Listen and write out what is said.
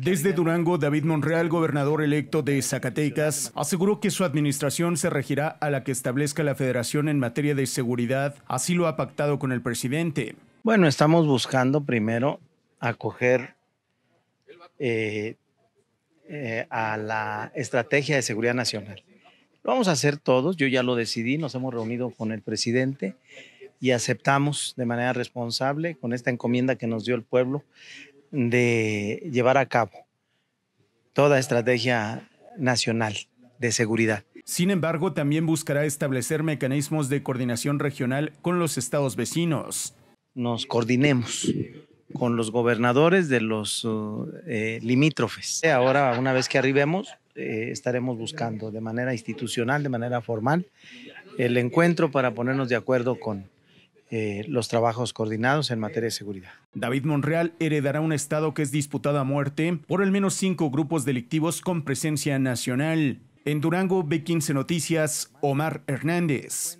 Desde Durango, David Monreal, gobernador electo de Zacatecas, aseguró que su administración se regirá a la que establezca la federación en materia de seguridad. Así lo ha pactado con el presidente. Bueno, estamos buscando primero acoger eh, eh, a la estrategia de seguridad nacional. Lo vamos a hacer todos, yo ya lo decidí, nos hemos reunido con el presidente y aceptamos de manera responsable con esta encomienda que nos dio el pueblo de llevar a cabo toda estrategia nacional de seguridad. Sin embargo, también buscará establecer mecanismos de coordinación regional con los estados vecinos. Nos coordinemos con los gobernadores de los uh, eh, limítrofes. Ahora, una vez que arribemos, eh, estaremos buscando de manera institucional, de manera formal, el encuentro para ponernos de acuerdo con, eh, los trabajos coordinados en materia de seguridad. David Monreal heredará un estado que es disputado a muerte por al menos cinco grupos delictivos con presencia nacional. En Durango, B15 Noticias, Omar Hernández.